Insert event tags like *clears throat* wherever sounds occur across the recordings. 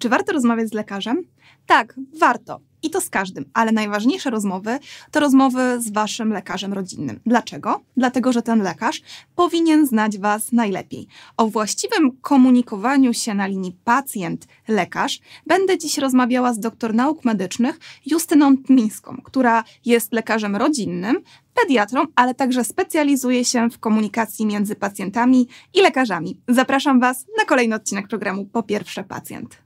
Czy warto rozmawiać z lekarzem? Tak, warto. I to z każdym, ale najważniejsze rozmowy to rozmowy z waszym lekarzem rodzinnym. Dlaczego? Dlatego, że ten lekarz powinien znać was najlepiej. O właściwym komunikowaniu się na linii pacjent-lekarz będę dziś rozmawiała z doktor nauk medycznych Justyną Tmińską, która jest lekarzem rodzinnym, pediatrą, ale także specjalizuje się w komunikacji między pacjentami i lekarzami. Zapraszam was na kolejny odcinek programu Po pierwsze pacjent.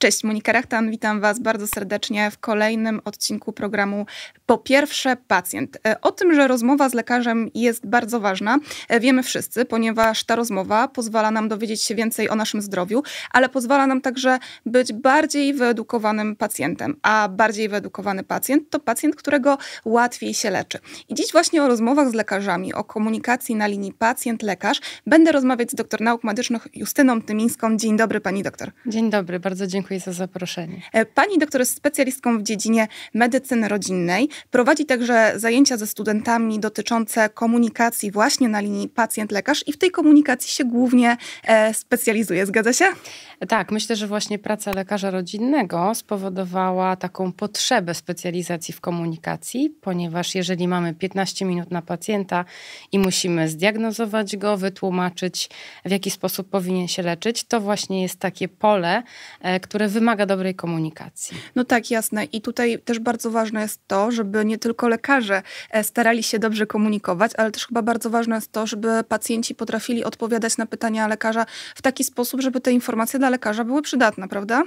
Cześć, Monika Rachtan, witam Was bardzo serdecznie w kolejnym odcinku programu Po pierwsze pacjent. E, o tym, że rozmowa z lekarzem jest bardzo ważna, e, wiemy wszyscy, ponieważ ta rozmowa pozwala nam dowiedzieć się więcej o naszym zdrowiu, ale pozwala nam także być bardziej wyedukowanym pacjentem. A bardziej wyedukowany pacjent to pacjent, którego łatwiej się leczy. I dziś właśnie o rozmowach z lekarzami, o komunikacji na linii pacjent-lekarz będę rozmawiać z doktor nauk medycznych Justyną Tymińską. Dzień dobry, pani doktor. Dzień dobry, bardzo dziękuję dziękuję za zaproszenie. E, pani doktor jest specjalistką w dziedzinie medycyny rodzinnej. Prowadzi także zajęcia ze studentami dotyczące komunikacji właśnie na linii pacjent-lekarz i w tej komunikacji się głównie e, specjalizuje. Zgadza się? Tak, myślę, że właśnie praca lekarza rodzinnego spowodowała taką potrzebę specjalizacji w komunikacji, ponieważ jeżeli mamy 15 minut na pacjenta i musimy zdiagnozować go, wytłumaczyć, w jaki sposób powinien się leczyć, to właśnie jest takie pole, e, które które wymaga dobrej komunikacji. No tak, jasne. I tutaj też bardzo ważne jest to, żeby nie tylko lekarze e, starali się dobrze komunikować, ale też chyba bardzo ważne jest to, żeby pacjenci potrafili odpowiadać na pytania lekarza w taki sposób, żeby te informacje dla lekarza były przydatne, prawda?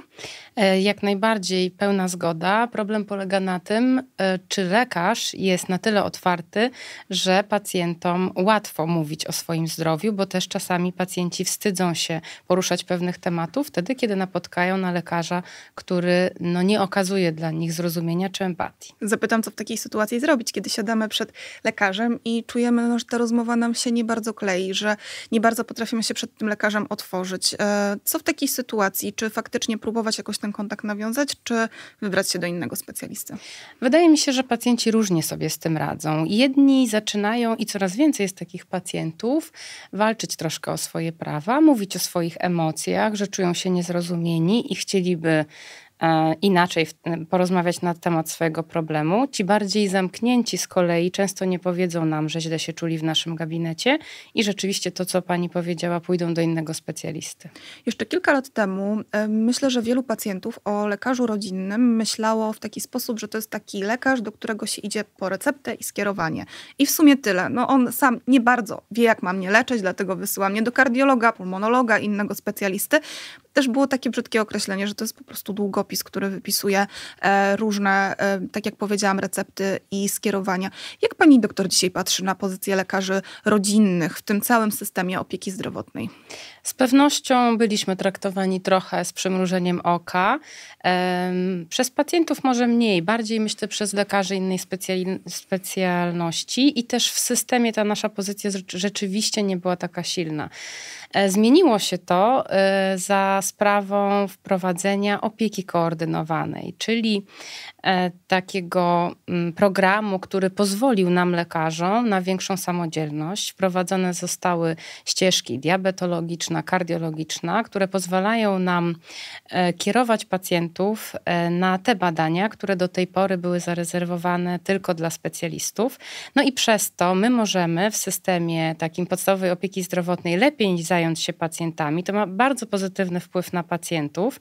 E, jak najbardziej pełna zgoda. Problem polega na tym, e, czy lekarz jest na tyle otwarty, że pacjentom łatwo mówić o swoim zdrowiu, bo też czasami pacjenci wstydzą się poruszać pewnych tematów wtedy, kiedy napotkają na lekarza lekarza, który no, nie okazuje dla nich zrozumienia czy empatii. Zapytam, co w takiej sytuacji zrobić, kiedy siadamy przed lekarzem i czujemy, no, że ta rozmowa nam się nie bardzo klei, że nie bardzo potrafimy się przed tym lekarzem otworzyć. E, co w takiej sytuacji? Czy faktycznie próbować jakoś ten kontakt nawiązać, czy wybrać się do innego specjalisty? Wydaje mi się, że pacjenci różnie sobie z tym radzą. Jedni zaczynają i coraz więcej jest takich pacjentów, walczyć troszkę o swoje prawa, mówić o swoich emocjach, że czują się niezrozumieni i chcą chcieliby e, inaczej porozmawiać na temat swojego problemu. Ci bardziej zamknięci z kolei często nie powiedzą nam, że źle się czuli w naszym gabinecie i rzeczywiście to, co pani powiedziała, pójdą do innego specjalisty. Jeszcze kilka lat temu e, myślę, że wielu pacjentów o lekarzu rodzinnym myślało w taki sposób, że to jest taki lekarz, do którego się idzie po receptę i skierowanie. I w sumie tyle. No on sam nie bardzo wie, jak ma mnie leczyć, dlatego wysyła mnie do kardiologa, pulmonologa, innego specjalisty też było takie brzydkie określenie, że to jest po prostu długopis, który wypisuje e, różne, e, tak jak powiedziałam, recepty i skierowania. Jak pani doktor dzisiaj patrzy na pozycję lekarzy rodzinnych w tym całym systemie opieki zdrowotnej? Z pewnością byliśmy traktowani trochę z przymrużeniem oka. Przez pacjentów może mniej, bardziej myślę przez lekarzy innej specjalności i też w systemie ta nasza pozycja rzeczywiście nie była taka silna. E, zmieniło się to za sprawą wprowadzenia opieki koordynowanej, czyli E, takiego mm, programu, który pozwolił nam lekarzom na większą samodzielność. Wprowadzone zostały ścieżki diabetologiczna, kardiologiczna, które pozwalają nam e, kierować pacjentów e, na te badania, które do tej pory były zarezerwowane tylko dla specjalistów. No i przez to my możemy w systemie takim podstawowej opieki zdrowotnej lepiej zająć się pacjentami. To ma bardzo pozytywny wpływ na pacjentów,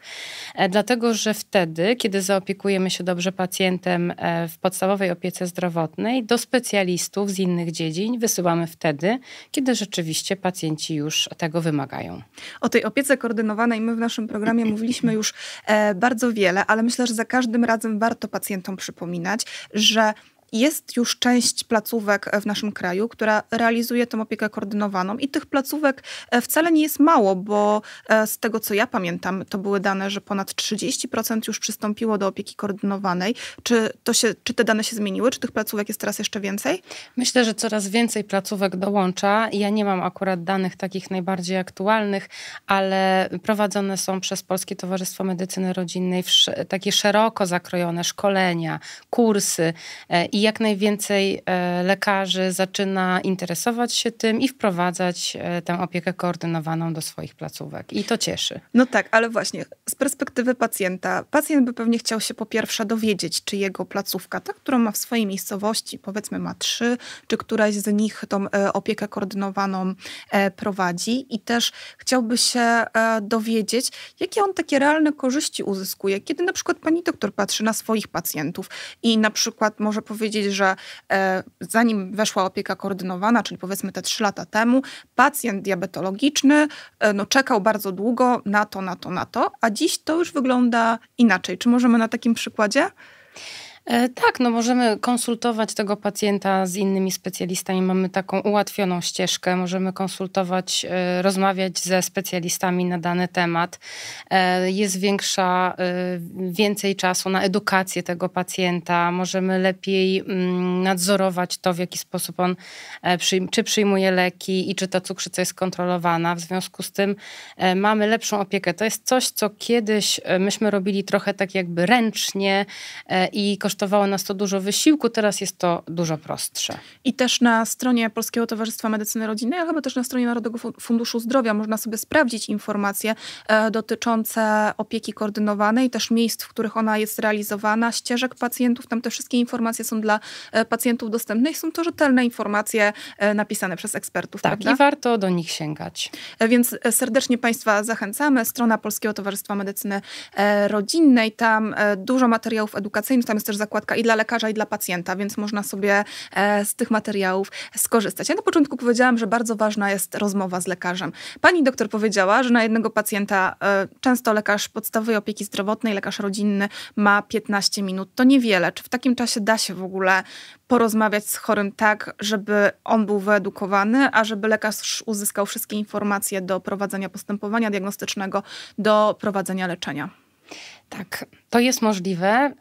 dlatego że wtedy, kiedy zaopiekujemy się dobrze że pacjentem e, w podstawowej opiece zdrowotnej do specjalistów z innych dziedzin wysyłamy wtedy, kiedy rzeczywiście pacjenci już tego wymagają. O tej opiece koordynowanej my w naszym programie mówiliśmy już e, bardzo wiele, ale myślę, że za każdym razem warto pacjentom przypominać, że jest już część placówek e, w naszym kraju, która realizuje tę opiekę koordynowaną i tych placówek e, wcale nie jest mało, bo e, z tego co ja pamiętam, to były dane, że ponad 30% już przystąpiło do opieki koordynowanej. Czy, to się, czy te dane się zmieniły? Czy tych placówek jest teraz jeszcze więcej? Myślę, że coraz więcej placówek dołącza. Ja nie mam akurat danych takich najbardziej aktualnych, ale prowadzone są przez Polskie Towarzystwo Medycyny Rodzinnej takie szeroko zakrojone szkolenia, kursy i i jak najwięcej e, lekarzy zaczyna interesować się tym i wprowadzać e, tę opiekę koordynowaną do swoich placówek. I to cieszy. No tak, ale właśnie z perspektywy pacjenta, pacjent by pewnie chciał się po pierwsze dowiedzieć, czy jego placówka, ta, którą ma w swojej miejscowości, powiedzmy ma trzy, czy któraś z nich tą e, opiekę koordynowaną prowadzi i też chciałby się dowiedzieć, jakie on takie realne korzyści uzyskuje, kiedy na przykład pani doktor patrzy na swoich pacjentów i na przykład może powiedzieć, powiedzieć, że e, zanim weszła opieka koordynowana, czyli powiedzmy te 3 lata temu, pacjent diabetologiczny e, no, czekał bardzo długo na to, na to, na to, a dziś to już wygląda inaczej. Czy możemy na takim przykładzie? E, tak, no możemy konsultować tego pacjenta z innymi specjalistami. Mamy taką ułatwioną ścieżkę. Możemy konsultować, e, rozmawiać ze specjalistami na dany temat. E, jest większa, więcej czasu na edukację tego pacjenta. Możemy lepiej mm, nadzorować to, w jaki sposób on czy przyjmuje leki i czy ta cukrzyca jest kontrolowana. W związku z tym mamy lepszą opiekę. To jest coś, co kiedyś myśmy robili trochę tak jakby ręcznie i kosztowało nas to dużo wysiłku, teraz jest to dużo prostsze. I też na stronie Polskiego Towarzystwa Medycyny Rodzinnej, albo chyba też na stronie Narodowego Funduszu Zdrowia można sobie sprawdzić informacje e, dotyczące opieki koordynowanej, też miejsc, w których ona jest realizowana, ścieżek pacjentów. Tam te wszystkie informacje są dla e, pacjentów dostępne i są to rzetelne informacje e, napisane przez ekspertów. Tak, prawda? i warto do nich sięgać. Więc serdecznie Państwa zachęcamy. Strona Polskiego Towarzystwa Medycyny Rodzinnej, tam dużo materiałów edukacyjnych, tam jest też zakładka i dla lekarza, i dla pacjenta, więc można sobie e, z tych materiałów skorzystać. Ja na początku powiedziałam, że bardzo ważna jest rozmowa z lekarzem. Pani doktor powiedziała, że na jednego pacjenta e, często lekarz podstawowej opieki zdrowotnej, lekarz rodzinny ma 15 minut. To niewiele. Czy w takim czasie da się w ogóle porozmawiać z chorym tak, żeby on był wyedukowany, a żeby lekarz uzyskał wszystkie informacje do prowadzenia postępowania diagnostycznego, do prowadzenia leczenia? Tak, to jest możliwe,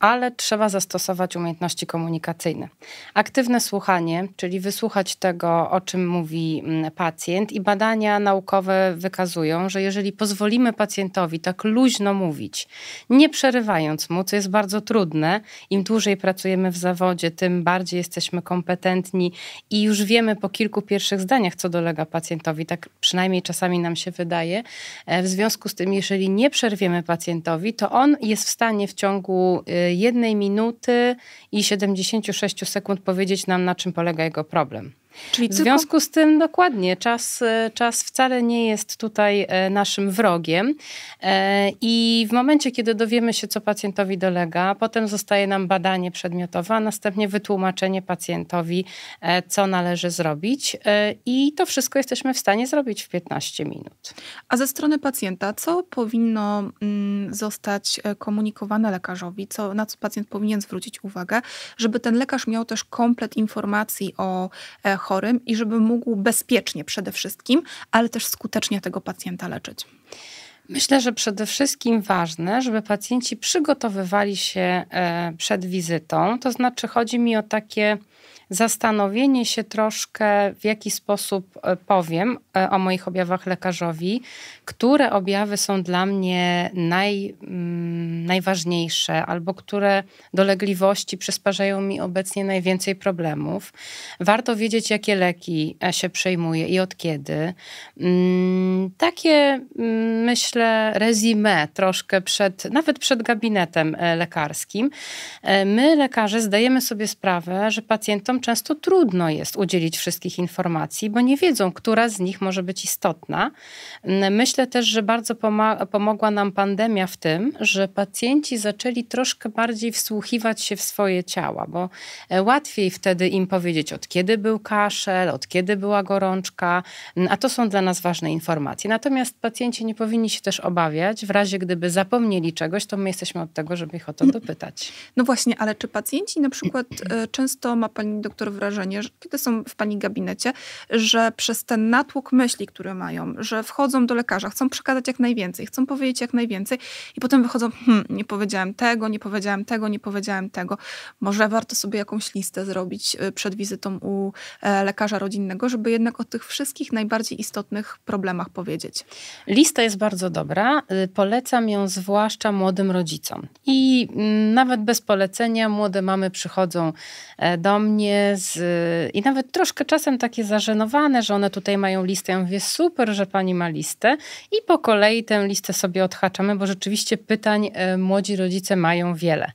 ale trzeba zastosować umiejętności komunikacyjne. Aktywne słuchanie, czyli wysłuchać tego, o czym mówi mm, pacjent, i badania naukowe wykazują, że jeżeli pozwolimy pacjentowi tak luźno mówić, nie przerywając mu, co jest bardzo trudne, im dłużej pracujemy w zawodzie, tym bardziej jesteśmy kompetentni i już wiemy po kilku pierwszych zdaniach, co dolega pacjentowi, tak przynajmniej czasami nam się wydaje. E, w związku z tym, jeżeli nie przerwiemy pacjentowi, to on jest w stanie w ciągu y, jednej minuty i 76 sekund powiedzieć nam, na czym polega jego problem. Czyli w związku z tym dokładnie czas, e, czas wcale nie jest tutaj e, naszym wrogiem e, i w momencie, kiedy dowiemy się, co pacjentowi dolega, potem zostaje nam badanie przedmiotowe, a następnie wytłumaczenie pacjentowi, co należy zrobić i to wszystko jesteśmy w stanie zrobić w 15 minut. A ze strony pacjenta, co powinno mm, zostać komunikowane lekarzowi, co, na co pacjent powinien zwrócić uwagę, żeby ten lekarz miał też komplet informacji o chorym i żeby mógł bezpiecznie przede wszystkim, ale też skutecznie tego pacjenta leczyć? Myślę, że przede wszystkim ważne, żeby pacjenci przygotowywali się e, przed wizytą. To znaczy, chodzi mi o takie zastanowienie się troszkę, w jaki sposób e, powiem e, o moich objawach lekarzowi, które objawy są dla mnie naj, mm, najważniejsze albo które dolegliwości przysparzają mi obecnie najwięcej problemów. Warto wiedzieć, jakie leki e, się przejmuje i od kiedy. Mm, takie, mm, myślę, rezime troszkę przed, nawet przed gabinetem lekarskim. My, lekarze, zdajemy sobie sprawę, że pacjentom często trudno jest udzielić wszystkich informacji, bo nie wiedzą, która z nich może być istotna. Myślę też, że bardzo pomogła nam pandemia w tym, że pacjenci zaczęli troszkę bardziej wsłuchiwać się w swoje ciała, bo e, łatwiej wtedy im powiedzieć, od kiedy był kaszel, od kiedy była gorączka, a to są dla nas ważne informacje. Natomiast pacjenci nie powinni się też obawiać, w razie gdyby zapomnieli czegoś, to my jesteśmy od tego, żeby ich o to no dopytać. No właśnie, ale czy pacjenci na przykład e, często ma Pani do doktor wrażenie, że kiedy są w pani gabinecie, że przez ten natłok myśli, które mają, że wchodzą do lekarza, chcą przekazać jak najwięcej, chcą powiedzieć jak najwięcej i potem wychodzą, hmm, nie powiedziałem tego, nie powiedziałem tego, nie powiedziałem tego. Może warto sobie jakąś listę zrobić y, przed wizytą u e, lekarza rodzinnego, żeby jednak o tych wszystkich najbardziej istotnych problemach powiedzieć. Lista jest bardzo dobra. Y, polecam ją zwłaszcza młodym rodzicom. I mm, nawet bez polecenia młode mamy przychodzą e, do mnie z, i nawet troszkę czasem takie zażenowane, że one tutaj mają listę. Ja mówię, super, że pani ma listę i po kolei tę listę sobie odhaczamy, bo rzeczywiście pytań e, młodzi rodzice mają wiele.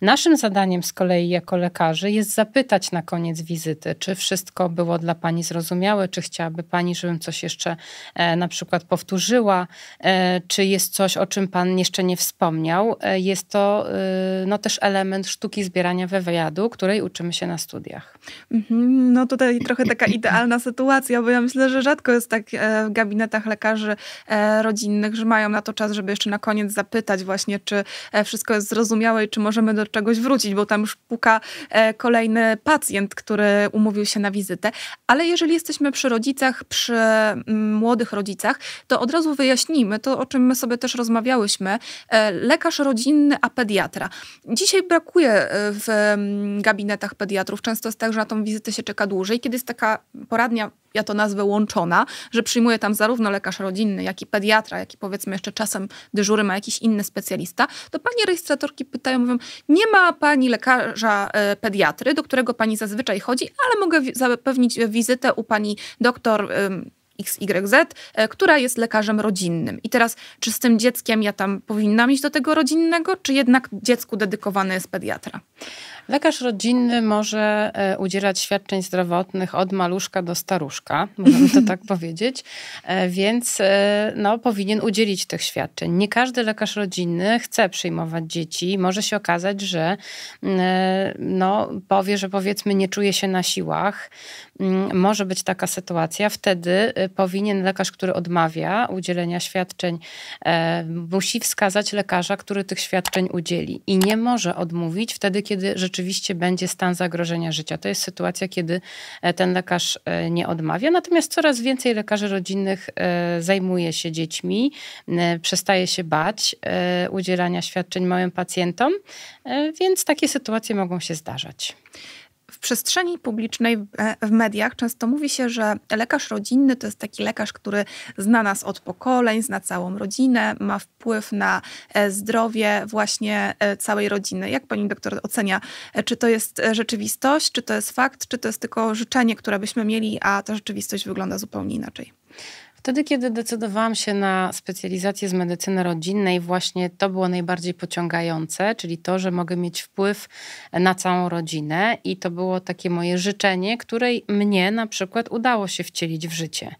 Naszym zadaniem z kolei jako lekarzy jest zapytać na koniec wizyty, czy wszystko było dla pani zrozumiałe, czy chciałaby pani, żebym coś jeszcze e, na przykład powtórzyła, e, czy jest coś, o czym pan jeszcze nie wspomniał. Jest to no, też element sztuki zbierania wywiadu, której uczymy się na studiach. Mhm, no tutaj trochę taka *clears throat* idealna sytuacja, bo ja myślę, że rzadko jest tak e, w gabinetach lekarzy e, rodzinnych, że mają na to czas, żeby jeszcze na koniec zapytać właśnie, czy e, wszystko jest zrozumiałe i czy możemy do czegoś wrócić, bo tam już puka kolejny pacjent, który umówił się na wizytę. Ale jeżeli jesteśmy przy rodzicach, przy mm, młodych rodzicach, to od razu wyjaśnijmy to, o czym my sobie też rozmawiałyśmy. Lekarz rodzinny, a pediatra. Dzisiaj brakuje w mm, gabinetach pediatrów często często jest tak, że na tą wizytę się czeka dłużej. Kiedy jest taka poradnia, ja to nazwę łączona, że przyjmuje tam zarówno lekarz rodzinny, jak i pediatra, jak i powiedzmy jeszcze czasem dyżury ma jakiś inny specjalista, to pani rejestratorki pytają, mówią, nie ma pani lekarza e, pediatry, do którego pani zazwyczaj chodzi, ale mogę zapewnić wizytę u pani doktor... XYZ, e, która jest lekarzem rodzinnym. I teraz, czy z tym dzieckiem ja tam powinnam iść do tego rodzinnego, czy jednak dziecku dedykowany jest pediatra? Lekarz rodzinny może e, udzielać świadczeń zdrowotnych od maluszka do staruszka, możemy to tak *laughs* powiedzieć, e, więc e, no, powinien udzielić tych świadczeń. Nie każdy lekarz rodzinny chce przyjmować dzieci. Może się okazać, że mm, no, powie, że powiedzmy nie czuje się na siłach. Mm, może być taka sytuacja. Wtedy powinien lekarz, który odmawia udzielenia świadczeń, musi wskazać lekarza, który tych świadczeń udzieli. I nie może odmówić wtedy, kiedy rzeczywiście rzeczywiście będzie stan zagrożenia życia. To jest sytuacja, kiedy e, ten lekarz e, nie odmawia. Natomiast coraz więcej lekarzy rodzinnych e, zajmuje się dziećmi, przestaje się bać udzielania świadczeń małym pacjentom, więc takie sytuacje mogą się zdarzać przestrzeni publicznej, e, w mediach często mówi się, że lekarz rodzinny to jest taki lekarz, który zna nas od pokoleń, zna całą rodzinę, ma wpływ na e, zdrowie właśnie e, całej rodziny. Jak pani doktor ocenia, czy to jest rzeczywistość, czy to jest fakt, czy to jest tylko życzenie, które byśmy mieli, a ta rzeczywistość wygląda zupełnie inaczej? Wtedy, kiedy decydowałam się na specjalizację z medycyny rodzinnej, właśnie to było najbardziej pociągające, czyli to, że mogę mieć wpływ na całą rodzinę i to było takie moje życzenie, której mnie na przykład udało się wcielić w życie.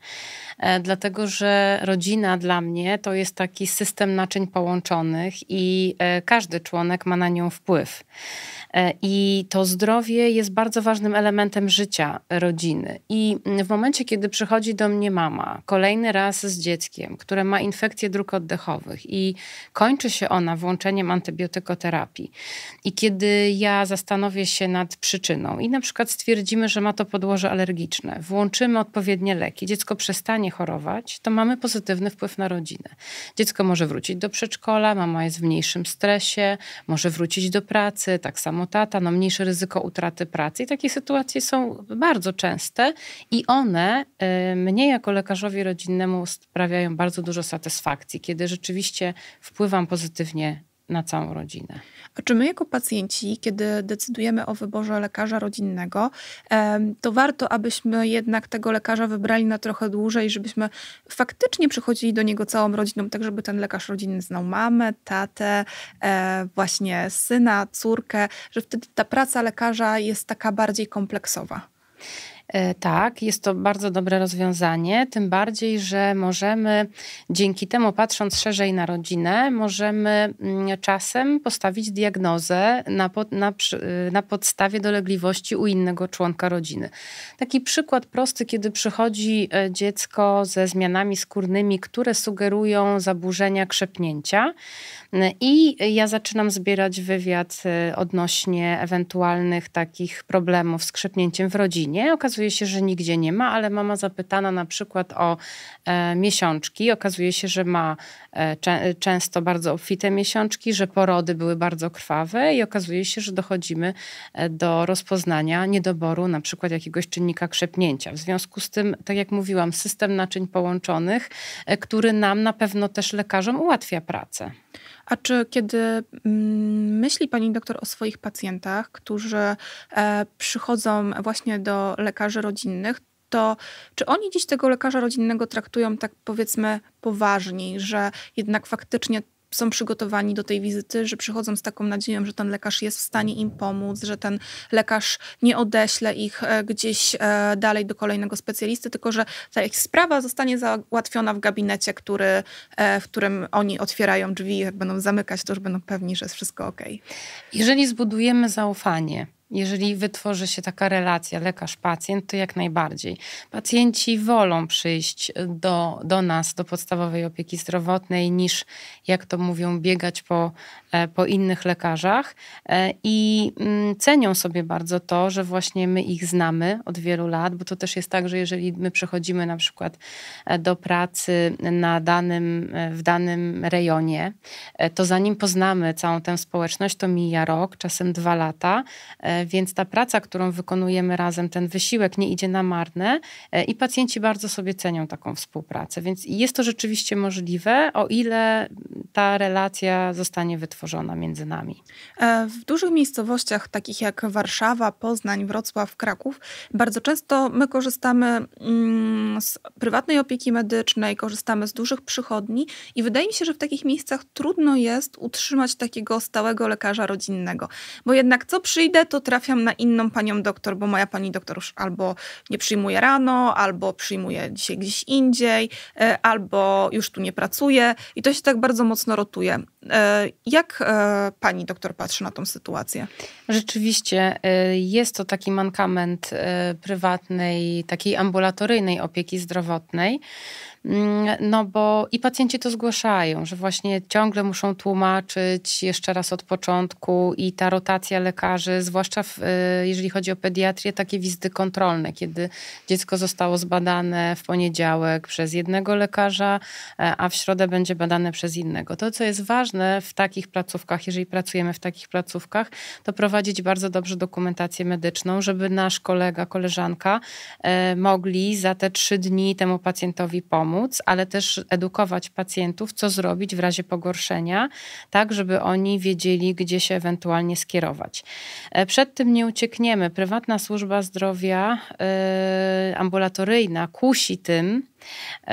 E, dlatego że rodzina dla mnie to jest taki system naczyń połączonych i e, każdy członek ma na nią wpływ. E, I to zdrowie jest bardzo ważnym elementem życia rodziny. I mm, w momencie, kiedy przychodzi do mnie mama kolejny raz z dzieckiem, które ma infekcję dróg oddechowych i kończy się ona włączeniem antybiotykoterapii, i kiedy ja zastanowię się nad przyczyną i na przykład stwierdzimy, że ma to podłoże alergiczne, włączymy odpowiednie leki, dziecko przestanie przestanie chorować, to mamy pozytywny wpływ na rodzinę. Dziecko może wrócić do przedszkola, mama jest w mniejszym stresie, może wrócić do pracy, tak samo tata, no mniejsze ryzyko utraty pracy. I takie sytuacje są bardzo częste i one y, mnie jako lekarzowi rodzinnemu sprawiają bardzo dużo satysfakcji, kiedy rzeczywiście wpływam pozytywnie na całą rodzinę. A czy my jako pacjenci, kiedy decydujemy o wyborze lekarza rodzinnego, to warto, abyśmy jednak tego lekarza wybrali na trochę dłużej, żebyśmy faktycznie przychodzili do niego całą rodziną, tak żeby ten lekarz rodzinny znał mamę, tatę, e, właśnie syna, córkę, że wtedy ta praca lekarza jest taka bardziej kompleksowa. E, tak, jest to bardzo dobre rozwiązanie, tym bardziej, że możemy dzięki temu, patrząc szerzej na rodzinę, możemy mm, czasem postawić diagnozę na, pod, na, y, na podstawie dolegliwości u innego członka rodziny. Taki przykład prosty, kiedy przychodzi e, dziecko ze zmianami skórnymi, które sugerują zaburzenia krzepnięcia, i ja zaczynam zbierać wywiad e, odnośnie ewentualnych takich problemów z krzepnięciem w rodzinie. Okazuje okazuje się, że nigdzie nie ma, ale mama zapytana na przykład o e, miesiączki, okazuje się, że ma e, cze, często bardzo obfite miesiączki, że porody były bardzo krwawe i okazuje się, że dochodzimy e, do rozpoznania niedoboru na przykład jakiegoś czynnika krzepnięcia. W związku z tym, tak jak mówiłam, system naczyń połączonych, e, który nam na pewno też lekarzom ułatwia pracę. A czy kiedy mm, myśli pani doktor o swoich pacjentach, którzy e, przychodzą właśnie do lekarzy rodzinnych, to czy oni dziś tego lekarza rodzinnego traktują tak powiedzmy poważniej, że jednak faktycznie są przygotowani do tej wizyty, że przychodzą z taką nadzieją, że ten lekarz jest w stanie im pomóc, że ten lekarz nie odeśle ich e, gdzieś e, dalej do kolejnego specjalisty, tylko że ta ich sprawa zostanie załatwiona w gabinecie, który, e, w którym oni otwierają drzwi, jak będą zamykać, to już będą pewni, że jest wszystko ok. Jeżeli zbudujemy zaufanie, jeżeli wytworzy się taka relacja lekarz-pacjent, to jak najbardziej. Pacjenci wolą przyjść do, do nas, do podstawowej opieki zdrowotnej, niż, jak to mówią, biegać po, e, po innych lekarzach. E, I mm, cenią sobie bardzo to, że właśnie my ich znamy od wielu lat, bo to też jest tak, że jeżeli my przychodzimy na przykład e, do pracy na danym, w danym rejonie, to zanim poznamy całą tę społeczność, to mija rok, czasem dwa lata więc ta praca, którą wykonujemy razem, ten wysiłek nie idzie na marne e, i pacjenci bardzo sobie cenią taką współpracę. Więc jest to rzeczywiście możliwe, o ile ta relacja zostanie wytworzona między nami. E, w dużych miejscowościach, takich jak Warszawa, Poznań, Wrocław, Kraków, bardzo często my korzystamy mm, z prywatnej opieki medycznej, korzystamy z dużych przychodni i wydaje mi się, że w takich miejscach trudno jest utrzymać takiego stałego lekarza rodzinnego, bo jednak co przyjdę, to trafiam na inną panią doktor, bo moja pani doktor już albo nie przyjmuje rano, albo przyjmuje dzisiaj gdzieś indziej, e, albo już tu nie pracuje i to się tak bardzo mocno rotuje. E, jak e, pani doktor patrzy na tą sytuację? Rzeczywiście jest to taki mankament prywatnej, takiej ambulatoryjnej opieki zdrowotnej. Mm, no bo i pacjenci to zgłaszają, że właśnie ciągle muszą tłumaczyć jeszcze raz od początku i ta rotacja lekarzy, zwłaszcza w, y, jeżeli chodzi o pediatrię, takie wizyty kontrolne, kiedy dziecko zostało zbadane w poniedziałek przez jednego lekarza, e, a w środę będzie badane przez innego. To, co jest ważne w takich placówkach, jeżeli pracujemy w takich placówkach, to prowadzić bardzo dobrze dokumentację medyczną, żeby nasz kolega, koleżanka e, mogli za te trzy dni temu pacjentowi pomóc pomóc, ale też edukować pacjentów, co zrobić w razie pogorszenia, tak żeby oni wiedzieli, gdzie się ewentualnie skierować. E, przed tym nie uciekniemy. Prywatna służba zdrowia yy, ambulatoryjna kusi tym,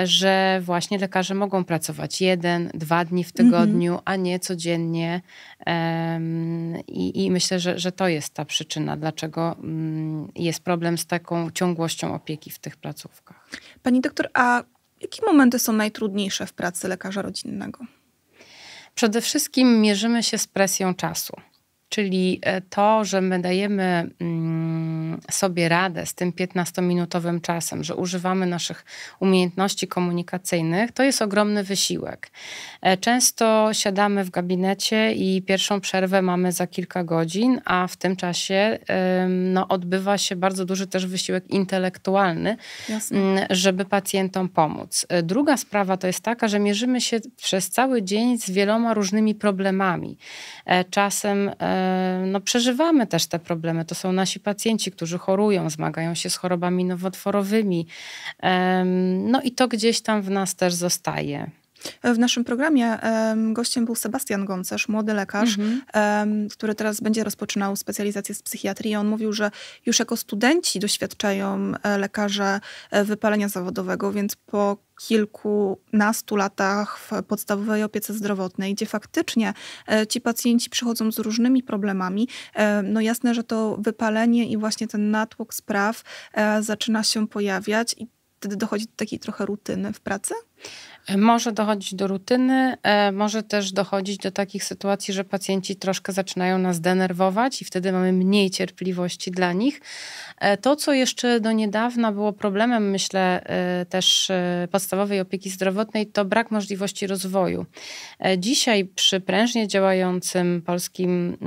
że właśnie lekarze mogą pracować jeden, dwa dni w mhm. tygodniu, mm -hmm. a nie codziennie. I, I, myślę, że, że to jest ta przyczyna, dlaczego mm, jest problem z taką ciągłością opieki w tych placówkach. Pani doktor, a Jakie momenty są najtrudniejsze w pracy lekarza rodzinnego? Przede wszystkim mierzymy się z presją czasu czyli e, to, że my dajemy mm, sobie radę z tym 15-minutowym czasem, że używamy naszych umiejętności komunikacyjnych, to jest ogromny wysiłek. E, często siadamy w gabinecie i pierwszą przerwę mamy za kilka godzin, a w tym czasie no, odbywa się bardzo duży też wysiłek intelektualny, Jasne. żeby pacjentom pomóc. E, druga sprawa to jest taka, że mierzymy się przez cały dzień z wieloma różnymi problemami. Czasem no, przeżywamy też te problemy. To są nasi pacjenci, którzy chorują, zmagają się z chorobami nowotworowymi. No i to gdzieś tam w nas też zostaje. W naszym programie gościem był Sebastian Goncerz, młody lekarz, mhm. który teraz będzie rozpoczynał specjalizację z psychiatrii. On mówił, że już jako studenci doświadczają e, lekarze e, wypalenia zawodowego, więc po kilkunastu latach w podstawowej opiece zdrowotnej, gdzie faktycznie e, ci pacjenci przychodzą z różnymi problemami. No jasne, że to wypalenie i właśnie ten natłok spraw zaczyna się pojawiać i wtedy dochodzi do takiej trochę rutyny w pracy? Może dochodzić do rutyny, e, może też dochodzić do takich sytuacji, że pacjenci troszkę zaczynają nas denerwować i wtedy mamy mniej cierpliwości dla nich. E, to, co jeszcze do niedawna było problemem, myślę, e, też podstawowej opieki zdrowotnej, to brak możliwości rozwoju. Dzisiaj przy prężnie działającym Polskim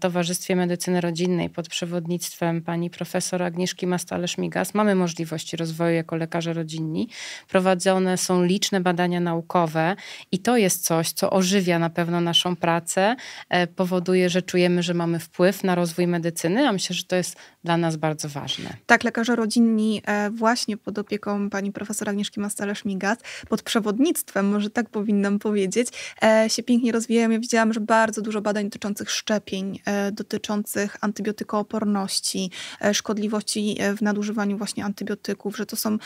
Towarzystwie Medycyny Rodzinnej pod przewodnictwem pani profesor Agnieszki Mastalesz-Migas mamy możliwości rozwoju jako lekarze rodzinni. Prowadzone są liczne badania badania naukowe i to jest coś, co ożywia na pewno naszą pracę, e, powoduje, że czujemy, że mamy wpływ na rozwój medycyny, a myślę, że to jest dla nas bardzo ważne. Tak, lekarze rodzinni e, właśnie pod opieką pani profesor Agnieszki mastalesz migas pod przewodnictwem, może tak powinnam powiedzieć, e, się pięknie rozwijają. Ja widziałam, że bardzo dużo badań dotyczących szczepień, dotyczących antybiotykooporności, szkodliwości w nadużywaniu właśnie antybiotyków, że to są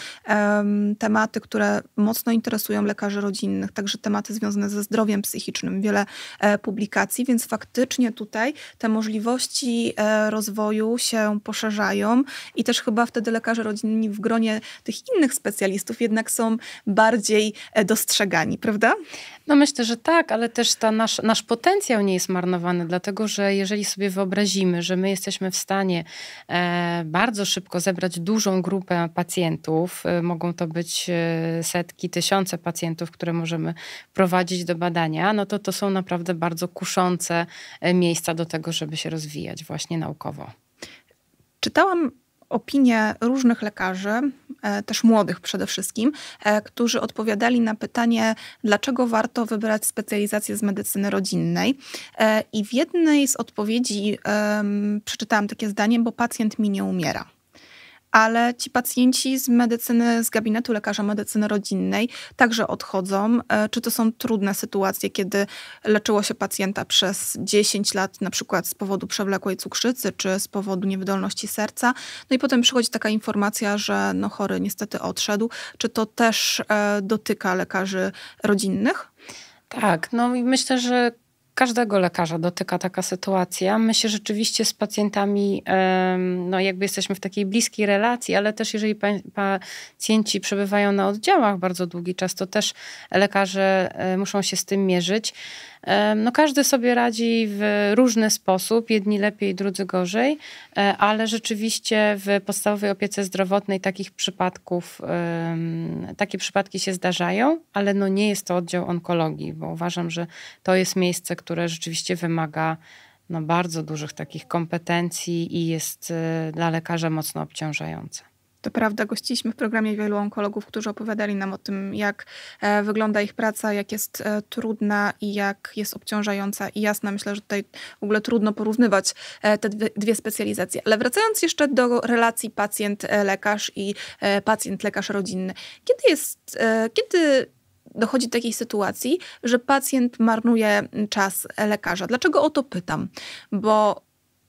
tematy, które mocno interesują lekarzy rodzinnych, także tematy związane ze zdrowiem psychicznym, wiele e, publikacji, więc faktycznie tutaj te możliwości e, rozwoju się poszerzają i też chyba wtedy lekarze rodzinni w gronie tych innych specjalistów jednak są bardziej e, dostrzegani, prawda? No myślę, że tak, ale też ta nasz, nasz potencjał nie jest marnowany, dlatego że jeżeli sobie wyobrazimy, że my jesteśmy w stanie bardzo szybko zebrać dużą grupę pacjentów, mogą to być setki, tysiące pacjentów, pacjentów, które możemy prowadzić do badania, no to to są naprawdę bardzo kuszące e, miejsca do tego, żeby się rozwijać właśnie naukowo. Czytałam opinie różnych lekarzy, e, też młodych przede wszystkim, e, którzy odpowiadali na pytanie, dlaczego warto wybrać specjalizację z medycyny rodzinnej. I w jednej z odpowiedzi um, przeczytałam takie zdanie, bo pacjent mi nie umiera ale ci pacjenci z medycyny, z gabinetu lekarza medycyny rodzinnej także odchodzą. E, czy to są trudne sytuacje, kiedy leczyło się pacjenta przez 10 lat, na przykład z powodu przewlekłej cukrzycy, czy z powodu niewydolności serca, no i potem przychodzi taka informacja, że no chory niestety odszedł. Czy to też e, dotyka lekarzy rodzinnych? Tak, no i myślę, że każdego lekarza dotyka taka sytuacja. My się rzeczywiście z pacjentami, no jakby jesteśmy w takiej bliskiej relacji, ale też jeżeli pacjenci przebywają na oddziałach bardzo długi czas, to też lekarze e, muszą się z tym mierzyć. No każdy sobie radzi w różny sposób, jedni lepiej, drudzy gorzej, e, ale rzeczywiście w podstawowej opiece zdrowotnej takich przypadków, takie przypadki się zdarzają, ale no nie jest to oddział onkologii, bo uważam, że to jest miejsce, które rzeczywiście wymaga no, bardzo dużych takich kompetencji i jest e, dla lekarza mocno obciążające. To prawda, gościliśmy w programie wielu onkologów, którzy opowiadali nam o tym, jak e, wygląda ich praca, jak jest e, trudna i jak jest obciążająca. I jasna, myślę, że tutaj w ogóle trudno porównywać e, te dwie specjalizacje. Ale wracając jeszcze do relacji pacjent-lekarz i pacjent-lekarz rodzinny. Kiedy jest, kiedy dochodzi do takiej sytuacji, że pacjent marnuje mm, czas lekarza? Dlaczego o to pytam? Bo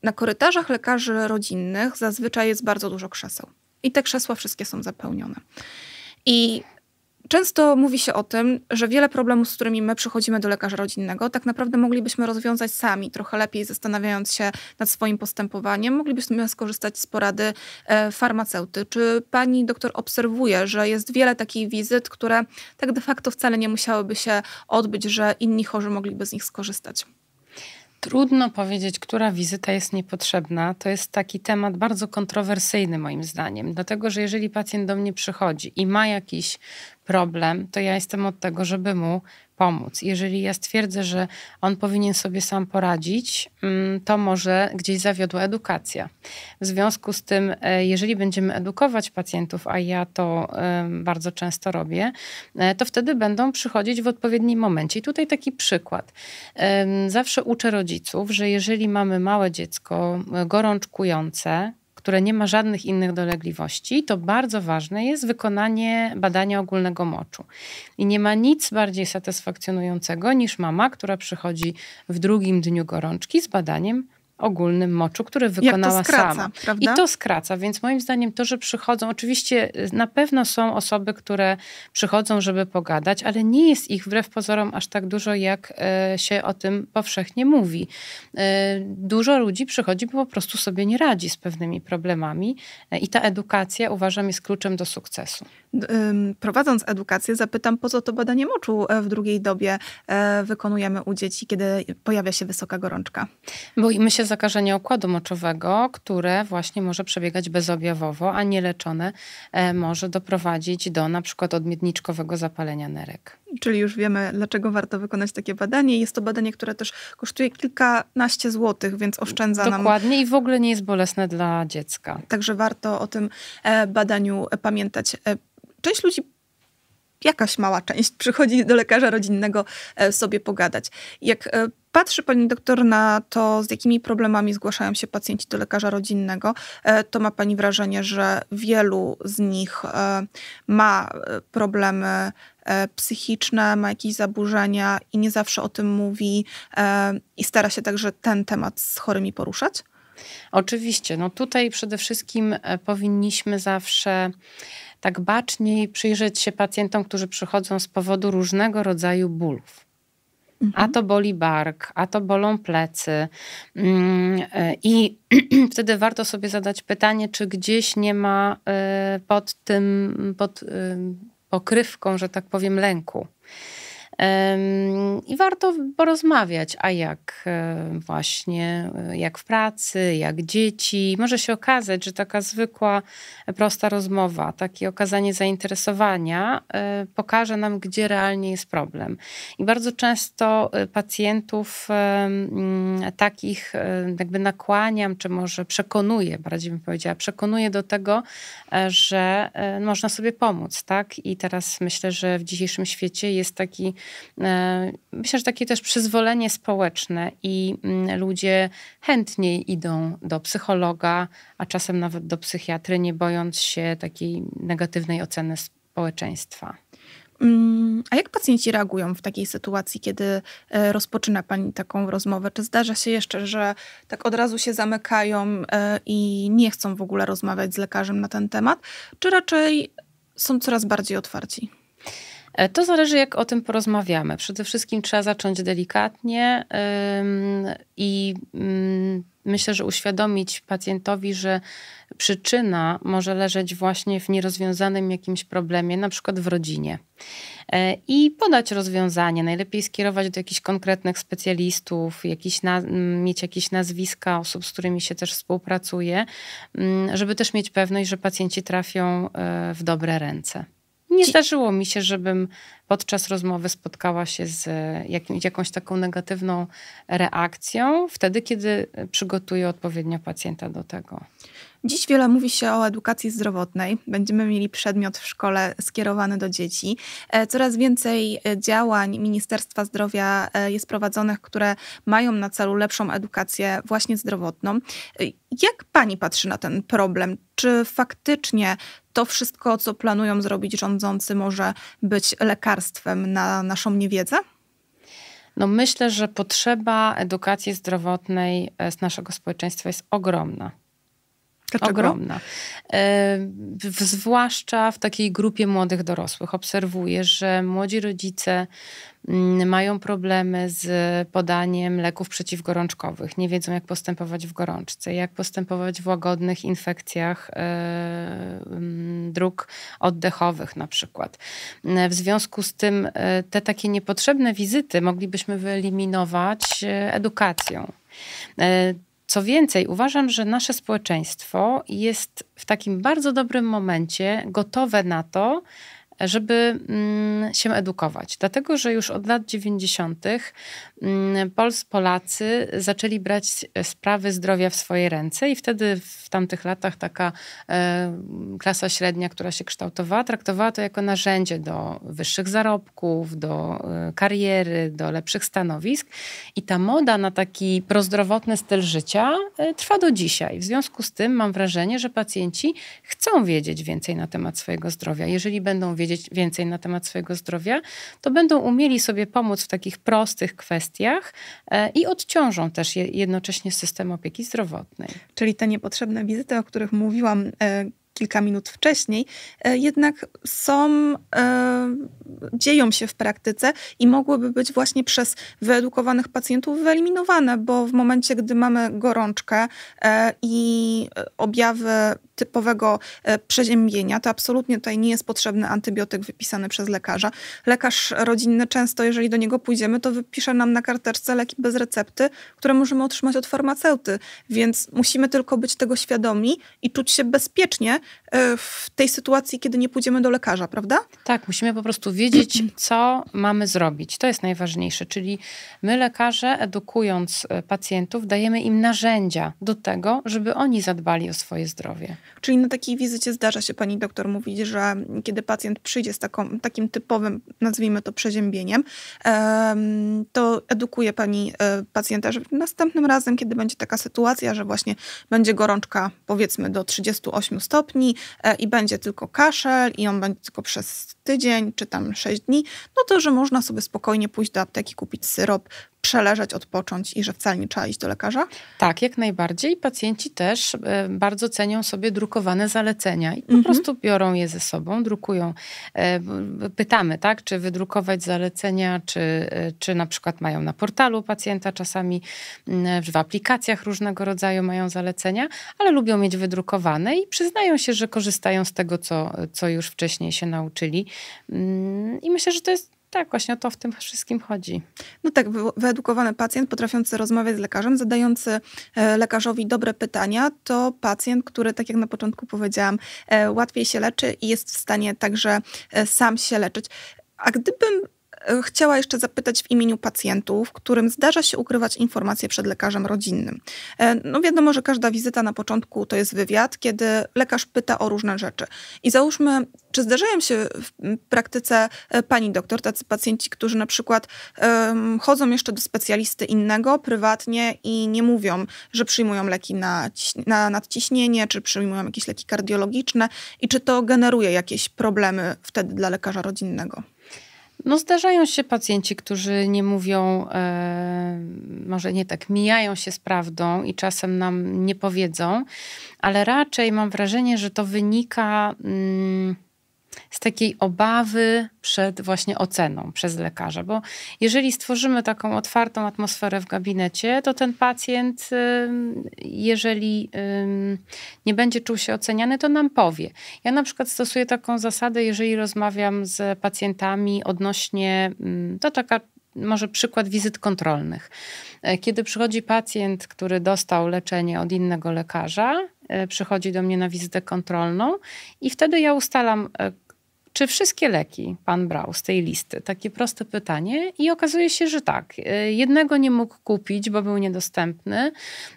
na korytarzach lekarzy rodzinnych zazwyczaj jest bardzo dużo krzeseł. I te krzesła wszystkie są zapełnione. I często mówi się o tym, że wiele problemów, z którymi my przychodzimy do lekarza rodzinnego, tak naprawdę moglibyśmy rozwiązać sami, trochę lepiej zastanawiając się nad swoim postępowaniem. Moglibyśmy skorzystać z porady e, farmaceuty. Czy pani doktor obserwuje, że jest wiele takich wizyt, które tak de facto wcale nie musiałyby się odbyć, że inni chorzy mogliby z nich skorzystać? Trudno powiedzieć, która wizyta jest niepotrzebna. To jest taki temat bardzo kontrowersyjny moim zdaniem, dlatego że jeżeli pacjent do mnie przychodzi i ma jakiś problem, to ja jestem od tego, żeby mu pomóc. Jeżeli ja stwierdzę, że on powinien sobie sam poradzić, mm, to może gdzieś zawiodła edukacja. W związku z tym, e, jeżeli będziemy edukować pacjentów, a ja to bardzo często robię, e, to wtedy będą przychodzić w odpowiednim momencie. I tutaj taki przykład. Zawsze uczę rodziców, że jeżeli mamy małe dziecko e, gorączkujące, które nie ma żadnych innych dolegliwości, to bardzo ważne jest wykonanie badania ogólnego moczu. I nie ma nic bardziej satysfakcjonującego niż mama, która przychodzi w drugim dniu gorączki z badaniem ogólnym moczu, który wykonała Jak to skraca, sama. Prawda? I to skraca, więc moim zdaniem to, że przychodzą, oczywiście y, na pewno są osoby, które przychodzą, żeby pogadać, ale nie jest ich wbrew pozorom aż tak dużo, jak y, się o tym powszechnie mówi. Y, dużo ludzi przychodzi, bo po prostu sobie nie radzi z pewnymi problemami i ta edukacja uważam jest kluczem do sukcesu. Prowadząc edukację, zapytam, po co to badanie moczu e, w drugiej dobie e, wykonujemy u dzieci, kiedy pojawia się wysoka gorączka? Boimy się zakażenie układu moczowego, które właśnie może przebiegać bezobjawowo, a nieleczone e, może doprowadzić do na przykład odmiedniczkowego zapalenia nerek. Czyli już wiemy, dlaczego warto wykonać takie badanie. Jest to badanie, które też kosztuje kilkanaście złotych, więc oszczędza Dokładnie nam... Dokładnie i w ogóle nie jest bolesne dla dziecka. Także warto o tym e, badaniu pamiętać. E, część ludzi jakaś mała część przychodzi do lekarza rodzinnego e, sobie pogadać. Jak e, patrzy pani doktor na to, z jakimi problemami zgłaszają się pacjenci do lekarza rodzinnego, e, to ma pani wrażenie, że wielu z nich ma problemy psychiczne, ma jakieś zaburzenia i nie zawsze o tym mówi i stara się także ten temat z chorymi poruszać? Oczywiście. No tutaj przede wszystkim powinniśmy zawsze tak baczniej przyjrzeć się pacjentom, którzy przychodzą z powodu różnego rodzaju bólów. A to boli bark, a to bolą plecy. Mm, e, I *clears throat* wtedy warto sobie zadać pytanie, czy gdzieś nie ma e, pod tym, pod e, pokrywką, że tak powiem, lęku. I warto porozmawiać, a jak e, właśnie, e, jak w pracy, jak dzieci. Może się okazać, że taka zwykła, e, prosta rozmowa, takie okazanie zainteresowania pokaże nam, gdzie realnie jest problem. I bardzo często pacjentów mm, takich jakby nakłaniam, czy może przekonuję, bardziej bym powiedziała, przekonuję do tego, że można sobie pomóc, tak? I teraz myślę, że w dzisiejszym świecie jest taki E, myślę, że takie też przyzwolenie społeczne i mm, ludzie chętniej idą do psychologa, a czasem nawet do psychiatry, nie bojąc się takiej negatywnej oceny społeczeństwa. Mm, a jak pacjenci reagują w takiej sytuacji, kiedy e, rozpoczyna Pani taką rozmowę? Czy zdarza się jeszcze, że tak od razu się zamykają e, i nie chcą w ogóle rozmawiać z lekarzem na ten temat? Czy raczej są coraz bardziej otwarci? E, to zależy, jak o tym porozmawiamy. Przede wszystkim trzeba zacząć delikatnie i mm, myślę, że uświadomić pacjentowi, że przyczyna może leżeć właśnie w nierozwiązanym jakimś problemie, na przykład w rodzinie. E, I podać rozwiązanie, najlepiej skierować do jakichś konkretnych specjalistów, jakiś mieć jakieś nazwiska osób, z którymi się też współpracuje, mm, żeby też mieć pewność, że pacjenci trafią e, w dobre ręce. Nie zdarzyło mi się, żebym podczas rozmowy spotkała się z e, jakąś taką negatywną reakcją, wtedy, kiedy e, przygotuję odpowiednio pacjenta do tego. Dziś wiele mówi się o edukacji zdrowotnej. Będziemy mieli przedmiot w szkole skierowany do dzieci. E, coraz więcej e, działań Ministerstwa Zdrowia e, jest prowadzonych, które mają na celu lepszą edukację właśnie zdrowotną. Jak pani patrzy na ten problem? Czy faktycznie to wszystko, co planują zrobić rządzący, może być lekarstwem na naszą niewiedzę? No myślę, że potrzeba edukacji zdrowotnej z naszego społeczeństwa jest ogromna. Dlaczego? Ogromna. E, zwłaszcza w takiej grupie młodych dorosłych. Obserwuję, że młodzi rodzice mm, mają problemy z podaniem leków przeciwgorączkowych, nie wiedzą jak postępować w gorączce, jak postępować w łagodnych infekcjach e, mm, dróg oddechowych na przykład. E, w związku z tym te takie niepotrzebne wizyty moglibyśmy wyeliminować edukacją. Co więcej, uważam, że nasze społeczeństwo jest w takim bardzo dobrym momencie gotowe na to, żeby mm, się edukować. Dlatego, że już od lat 90. Mm, pols Polacy zaczęli brać sprawy zdrowia w swoje ręce i wtedy w tamtych latach taka e, klasa średnia, która się kształtowała, traktowała to jako narzędzie do wyższych zarobków, do e, kariery, do lepszych stanowisk. I ta moda na taki prozdrowotny styl życia e, trwa do dzisiaj. W związku z tym mam wrażenie, że pacjenci chcą wiedzieć więcej na temat swojego zdrowia. Jeżeli będą wiedzieć, wiedzieć więcej na temat swojego zdrowia, to będą umieli sobie pomóc w takich prostych kwestiach e, i odciążą też jednocześnie system opieki zdrowotnej. Czyli te niepotrzebne wizyty, o których mówiłam, e, kilka minut wcześniej, e, jednak są, e, dzieją się w praktyce i mogłyby być właśnie przez wyedukowanych pacjentów wyeliminowane, bo w momencie, gdy mamy gorączkę e, i objawy typowego przeziębienia, to absolutnie tutaj nie jest potrzebny antybiotyk wypisany przez lekarza. Lekarz rodzinny często, jeżeli do niego pójdziemy, to wypisze nam na karteczce leki bez recepty, które możemy otrzymać od farmaceuty, więc musimy tylko być tego świadomi i czuć się bezpiecznie, E, w tej sytuacji, kiedy nie pójdziemy do lekarza, prawda? Tak, musimy po prostu wiedzieć, *clears throat* co mamy zrobić. To jest najważniejsze, czyli my lekarze, edukując e, pacjentów, dajemy im narzędzia do tego, żeby oni zadbali o swoje zdrowie. Czyli na takiej wizycie zdarza się pani doktor mówić, że kiedy pacjent przyjdzie z taką, takim typowym, nazwijmy to przeziębieniem, to edukuje pani e, pacjenta, że następnym razem, kiedy będzie taka sytuacja, że właśnie będzie gorączka powiedzmy do 38 stopni, stopni e, i będzie tylko kaszel i on będzie tylko przez tydzień czy tam sześć dni, no to że można sobie spokojnie pójść do apteki, kupić syrop, przeleżeć, odpocząć i że wcale nie trzeba iść do lekarza? Tak, jak najbardziej. Pacjenci też e, bardzo cenią sobie drukowane zalecenia i po mhm. prostu biorą je ze sobą, drukują. E, pytamy, tak, czy wydrukować zalecenia, czy, e, czy na przykład mają na portalu pacjenta, czasami mm, w aplikacjach różnego rodzaju mają zalecenia, ale lubią mieć wydrukowane i przyznają się, że korzystają z tego, co, co już wcześniej się nauczyli. Mm, I myślę, że to jest tak, właśnie o to w tym wszystkim chodzi. No tak, wyedukowany pacjent potrafiący rozmawiać z lekarzem, zadający e, lekarzowi dobre pytania, to pacjent, który, tak jak na początku powiedziałam, e, łatwiej się leczy i jest w stanie także e, sam się leczyć. A gdybym E, chciała jeszcze zapytać w imieniu pacjentów, którym zdarza się ukrywać informacje przed lekarzem rodzinnym. E, no wiadomo, że każda wizyta na początku to jest wywiad, kiedy lekarz pyta o różne rzeczy. I załóżmy, czy zdarzają się w praktyce e, pani doktor, tacy pacjenci, którzy na przykład um, chodzą jeszcze do specjalisty innego prywatnie i nie mówią, że przyjmują leki na, na nadciśnienie, czy przyjmują jakieś leki kardiologiczne i czy to generuje jakieś problemy wtedy dla lekarza rodzinnego? No zdarzają się pacjenci, którzy nie mówią, e, może nie tak, mijają się z prawdą i czasem nam nie powiedzą, ale raczej mam wrażenie, że to wynika... Mm, z takiej obawy przed właśnie oceną przez lekarza, bo jeżeli stworzymy taką otwartą atmosferę w gabinecie, to ten pacjent, jeżeli nie będzie czuł się oceniany, to nam powie. Ja na przykład stosuję taką zasadę, jeżeli rozmawiam z pacjentami odnośnie, to taka może przykład wizyt kontrolnych. E, kiedy przychodzi pacjent, który dostał leczenie od innego lekarza, e, przychodzi do mnie na wizytę kontrolną i wtedy ja ustalam e, czy wszystkie leki pan brał z tej listy? Takie proste pytanie. I okazuje się, że tak. E, jednego nie mógł kupić, bo był niedostępny.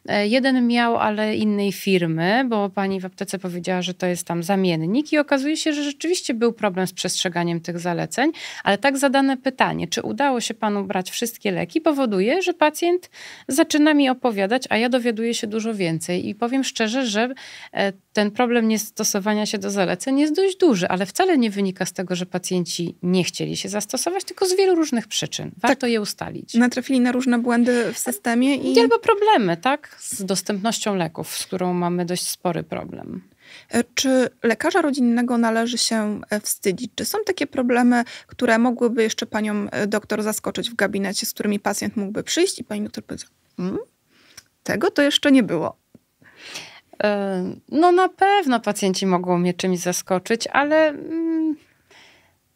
E, jeden miał, ale innej firmy, bo pani w aptece powiedziała, że to jest tam zamiennik. I okazuje się, że rzeczywiście był problem z przestrzeganiem tych zaleceń. Ale tak zadane pytanie, czy udało się panu brać wszystkie leki, powoduje, że pacjent zaczyna mi opowiadać, a ja dowiaduję się dużo więcej. I powiem szczerze, że e, ten problem niestosowania się do zaleceń jest dość duży, ale wcale nie wynika wynika z tego, że pacjenci nie chcieli się zastosować, tylko z wielu różnych przyczyn. Warto tak. je ustalić. Natrafili na różne błędy w systemie i. Albo problemy, tak? Z dostępnością leków, z którą mamy dość spory problem. E, czy lekarza rodzinnego należy się e, wstydzić? Czy są takie problemy, które mogłyby jeszcze panią e, doktor zaskoczyć w gabinecie, z którymi pacjent mógłby przyjść i pani doktor powiedziała: hmm, Tego to jeszcze nie było. No na pewno pacjenci mogą mnie czymś zaskoczyć, ale mm,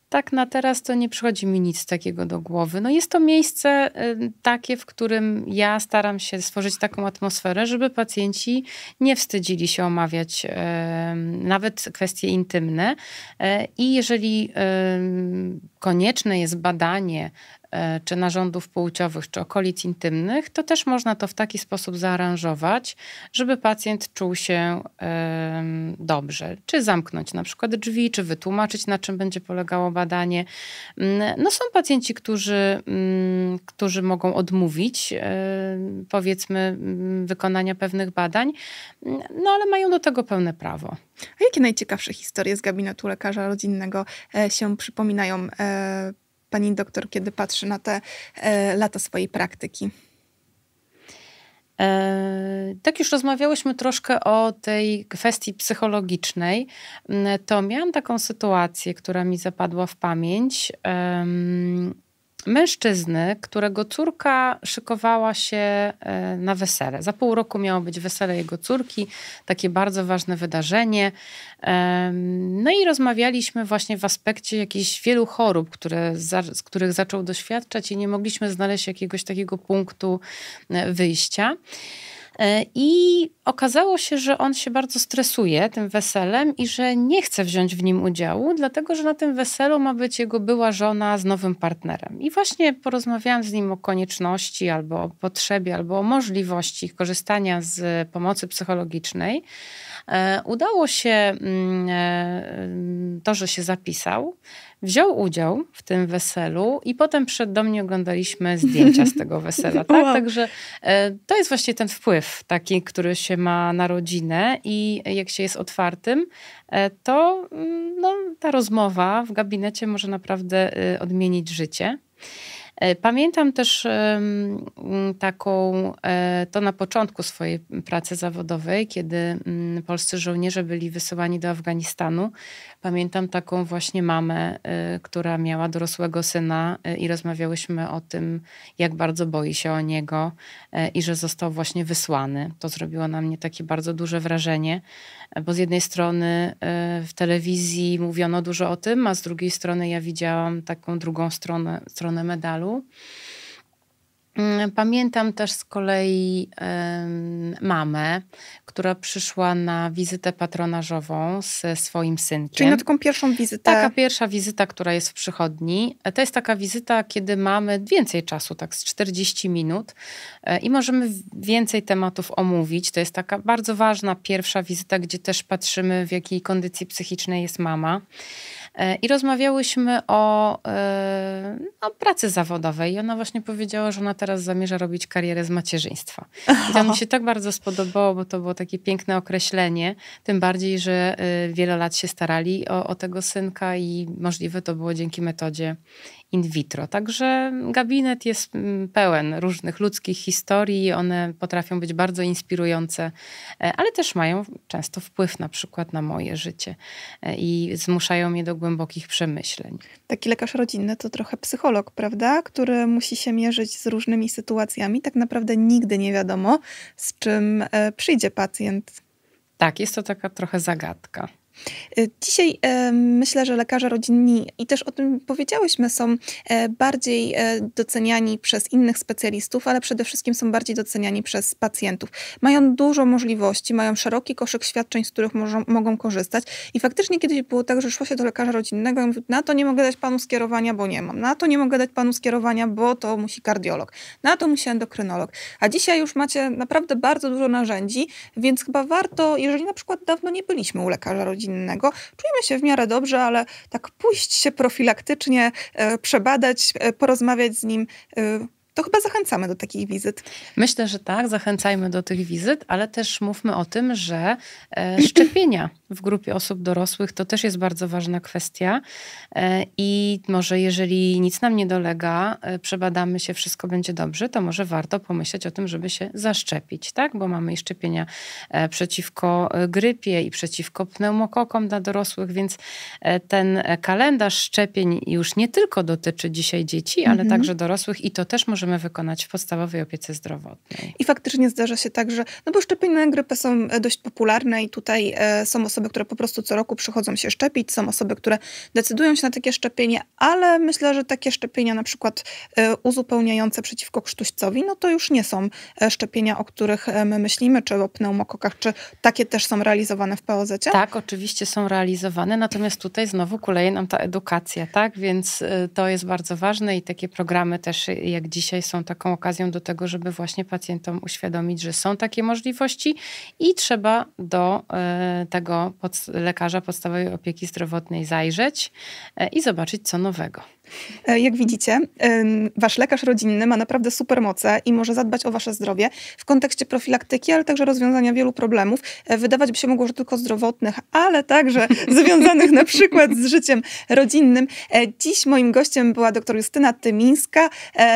tak na teraz to nie przychodzi mi nic takiego do głowy. No jest to miejsce takie, w którym ja staram się stworzyć taką atmosferę, żeby pacjenci nie wstydzili się omawiać nawet kwestie intymne. E, I jeżeli konieczne jest badanie E, czy narządów płciowych, czy okolic intymnych, to też można to w taki sposób zaaranżować, żeby pacjent czuł się dobrze. Czy zamknąć na przykład drzwi, czy wytłumaczyć, na czym będzie polegało badanie. Mm, no są pacjenci, którzy, mm, którzy mogą odmówić, e, powiedzmy, mm, wykonania pewnych badań, no ale mają do tego pełne prawo. A jakie najciekawsze historie z gabinetu lekarza rodzinnego e, się przypominają pani doktor, kiedy patrzy na te e, lata swojej praktyki? E, tak już rozmawiałyśmy troszkę o tej kwestii psychologicznej, mm, to miałam taką sytuację, która mi zapadła w pamięć mężczyzny, którego córka szykowała się e, na wesele. Za pół roku miało być wesele jego córki, takie bardzo ważne wydarzenie. No i rozmawialiśmy właśnie w aspekcie jakichś wielu chorób, które, z których zaczął doświadczać i nie mogliśmy znaleźć jakiegoś takiego punktu e, wyjścia. E, I okazało się, że on się bardzo stresuje tym weselem i że nie chce wziąć w nim udziału, dlatego że na tym weselu ma być jego była żona z nowym partnerem. I właśnie porozmawiałam z nim o konieczności albo o potrzebie, albo o możliwości korzystania z pomocy psychologicznej. E, udało się mm, e, to, że się zapisał wziął udział w tym weselu i potem przed przydomnie oglądaliśmy zdjęcia z tego wesela. Tak? *laughs* Wow. Także e, to jest właśnie ten wpływ taki, który się ma na rodzinę i jak się jest otwartym, e, to mm, no, ta rozmowa w gabinecie może naprawdę y, odmienić życie. E, pamiętam też mm, taką, to na początku swojej pracy zawodowej, kiedy mm, polscy żołnierze byli wysyłani do Afganistanu. Pamiętam taką właśnie mamę, y, która miała dorosłego syna y, i rozmawiałyśmy o tym, jak bardzo boi się o niego y, i że został właśnie wysłany. To zrobiło na mnie takie bardzo duże wrażenie, bo z jednej strony w telewizji mówiono dużo o tym, a z drugiej strony ja widziałam taką drugą stronę, stronę medalu. Mm, pamiętam też z kolei mamę, która przyszła na wizytę patronażową ze swoim synkiem. Czyli na taką pierwszą wizytę? Taka pierwsza wizyta, która jest w przychodni. E, to jest taka wizyta, kiedy mamy więcej czasu, tak z 40 minut e, i możemy więcej tematów omówić. To jest taka bardzo ważna pierwsza wizyta, gdzie też patrzymy, w jakiej kondycji psychicznej jest mama. E, i rozmawiałyśmy o, e, o pracy zawodowej i ona właśnie powiedziała, że ona teraz zamierza robić karierę z macierzyństwa. I to mi się tak bardzo spodobało, bo to było takie piękne określenie, tym bardziej, że e, wiele lat się starali o, o tego synka i możliwe to było dzięki metodzie in vitro. Także gabinet jest mm, pełen różnych ludzkich historii, one potrafią być bardzo inspirujące, e, ale też mają często wpływ na przykład na moje życie e, i zmuszają mnie do głębokich przemyśleń. Taki lekarz rodzinny to trochę psycholog, prawda? Który musi się mierzyć z różnymi sytuacjami. Tak naprawdę nigdy nie wiadomo, z czym e, przyjdzie pacjent. Tak, jest to taka trochę zagadka. Y, dzisiaj y, myślę, że lekarze rodzinni i też o tym powiedziałyśmy, są y, bardziej doceniani przez innych specjalistów, ale przede wszystkim są bardziej doceniani przez pacjentów. Mają dużo możliwości, mają szeroki koszyk świadczeń, z których mogą korzystać. I faktycznie kiedyś było tak, że szło się do lekarza rodzinnego i mówił, na to nie mogę dać panu skierowania, bo nie mam. Na to nie mogę dać panu skierowania, bo to musi kardiolog. Na to musi endokrynolog. A dzisiaj już macie naprawdę bardzo dużo narzędzi, więc chyba warto, jeżeli na przykład dawno nie byliśmy u lekarza rodzinnego, innego. Czujemy się w miarę dobrze, ale tak pójść się profilaktycznie, e, przebadać, e, porozmawiać z nim e, to chyba zachęcamy do takich wizyt. Myślę, że tak, zachęcajmy do tych wizyt, ale też mówmy o tym, że e, *clears throat* szczepienia w grupie osób dorosłych to też jest bardzo ważna kwestia. E, I może jeżeli nic nam nie dolega, e, przebadamy się, wszystko będzie dobrze, to może warto pomyśleć o tym, żeby się zaszczepić, tak? Bo mamy i szczepienia przeciwko grypie i przeciwko pneumokokom dla dorosłych, więc ten kalendarz szczepień już nie tylko dotyczy dzisiaj dzieci, ale mhm. także dorosłych i to też może możemy wykonać w podstawowej opiece zdrowotnej. I faktycznie zdarza się tak, że no bo szczepienia na grypę są e, dość popularne i tutaj e, są osoby, które po prostu co roku przychodzą się szczepić, są osoby, które decydują się na takie szczepienie, ale myślę, że takie szczepienia na przykład e, uzupełniające przeciwko krztuścowi, no to już nie są szczepienia, o których my myślimy, czy o pneumokokach, czy takie też są realizowane w POZ? -cie? Tak, oczywiście są realizowane, natomiast tutaj znowu kuleje nam ta edukacja, tak? Więc to jest bardzo ważne i takie programy też, jak dziś dzisiaj są taką okazją do tego, żeby właśnie pacjentom uświadomić, że są takie możliwości i trzeba do e, tego pod, lekarza podstawowej opieki zdrowotnej zajrzeć e, i zobaczyć co nowego. E, jak widzicie, wasz lekarz rodzinny ma naprawdę super moce i może zadbać o wasze zdrowie w kontekście profilaktyki, ale także rozwiązania wielu problemów. E, wydawać by się mogło, że tylko zdrowotnych, ale także *laughs* związanych na przykład z życiem rodzinnym. E, dziś moim gościem była dr Justyna Tymińska,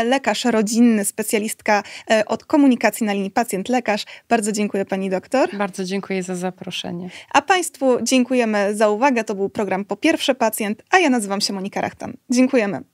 lekarz rodzinny, specjalistka od komunikacji na linii pacjent-lekarz. Bardzo dziękuję pani doktor. Bardzo dziękuję za zaproszenie. A państwu dziękujemy za uwagę. To był program Po pierwsze pacjent, a ja nazywam się Monika Rachtan. Dziękuję. koyamam.